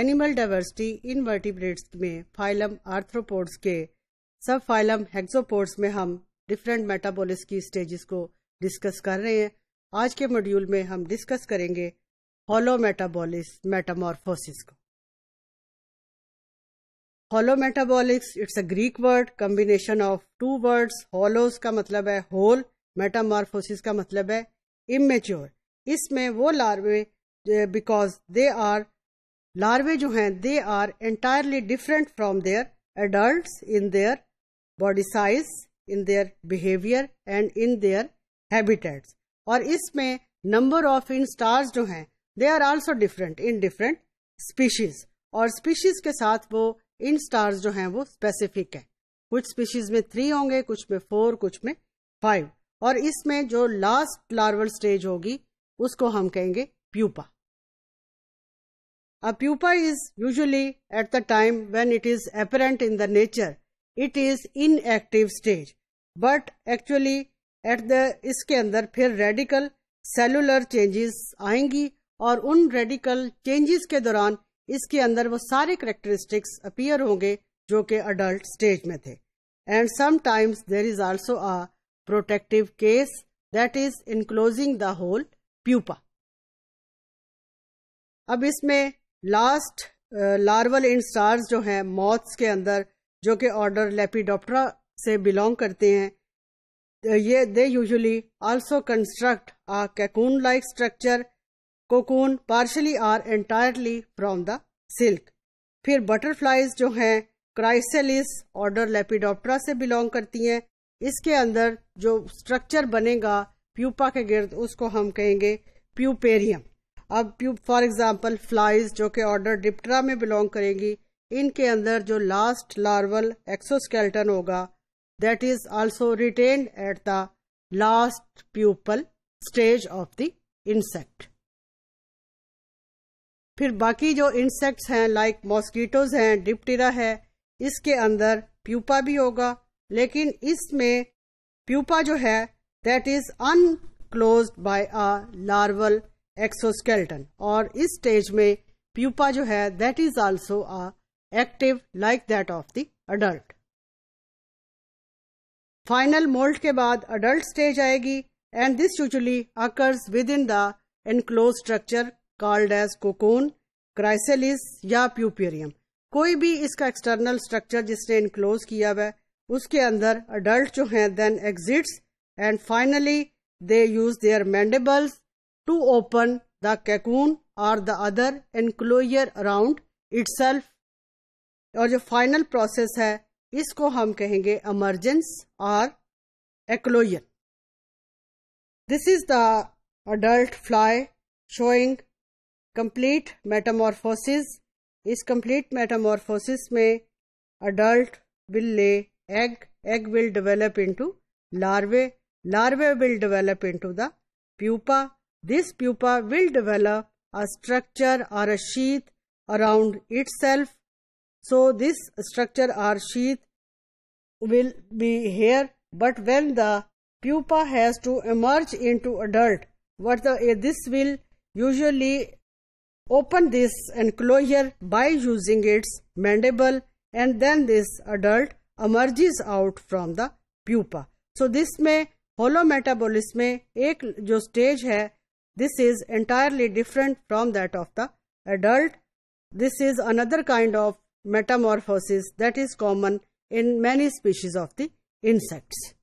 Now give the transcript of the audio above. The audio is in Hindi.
एनिमल डाइवर्सिटी वर्टिब्रेट्स में फाइलम आर्थ्रोपोड्स के सब फाइलम हेक्सोपोड्स में हम डिफरेंट मेटाबोलिस की स्टेजेस को डिस्कस कर रहे हैं आज के मॉड्यूल में हम डिस्कस करेंगे होलो मेटाबोलिस मेटामोरफोसिस को holometabolics it's a Greek word combination of two words holos का मतलब है होल मेटामोरफोसिस का मतलब है इमेच्योर इसमें वो लार्वे बिकॉज दे आर लार्वे जो हैं they are entirely different from their adult in their body size in their behaviour and in their habitats और इसमें नंबर ऑफ इन स्टार्स जो हैं they are also different in different species और स्पीशीज के साथ वो इन स्टार्स जो हैं वो स्पेसिफिक है कुछ स्पीशीज में थ्री होंगे कुछ में फोर कुछ में फाइव और इसमें जो लास्ट लार्वल स्टेज होगी उसको हम कहेंगे pupa A pupa is usually at the time when it is apparent in the nature. It is inactive stage. But actually at the iske andar phir radical cellular changes aayengi aur un radical changes ke dauran iske andar wo sare characteristics appear honge jo ke adult stage mein the And sometimes there is also a protective case that is enclosing the whole pupa. अब इसमें लास्ट लार्वल इन स्टार्स जो हैं मॉथ्स के अंदर जो कि ऑर्डर लेपिडोप्टरा से बिलोंग करते हैं ये they usually also construct a cocoon like structure cocoon partially or entirely from the silk फिर बटरफ्लाइज जो हैं क्राइसेलिस ऑर्डर लेपिडोप्टरा से बिलोंग करती हैं इसके अंदर जो स्ट्रक्चर बनेगा प्यूपा के गिर्द उसको हम कहेंगे प्यूपेरियम अब फॉर एग्जाम्पल फ्लाइज जो कि ऑर्डर डिप्टरा में बिलोंग करेंगी इनके अंदर जो लास्ट लार्वल एक्सोस्केल्टन होगा that is also retain at the last pupal stage of the insect फिर बाकी जो इंसेक्ट्स हैं लाइक मॉस्किटोज हैं डिप्टिरा है इसके अंदर प्यूपा भी होगा लेकिन इसमें प्यूपा जो है that is enclosed by a larval exoskeleton और इस स्टेज में प्यूपा जो है that is also a active like that of the adult final moult के बाद अडल्ट स्टेज आएगी and this usually occurs within the enclosed structure called as cocoon chrysalis या प्यूपेरियम कोई भी इसका एक्सटर्नल स्ट्रक्चर जिसने इनक्लोज किया हुआ उसके अंदर अडल्ट जो है then exits and finally they use their mandibles to open the cocoon or the other enclosure around itself और जो फाइनल प्रोसेस है इसको हम कहेंगे एमरजेंस और eclosion this is the adult fly showing complete metamorphosis इस कंप्लीट मेटामॉर्फोसिस में adult will lay egg egg will develop into larvae larvae will develop into the pupa this pupa will develop a structure or a sheath around itself. So this structure or sheath will be here but when the pupa has to emerge into adult what the, eh, this will usually open this enclosure by using its mandible and then this adult emerges out from the pupa. So this may holometabolism, may एक जो stage this is entirely different from that of the adult. This is another kind of metamorphosis that is common in many species of the insects.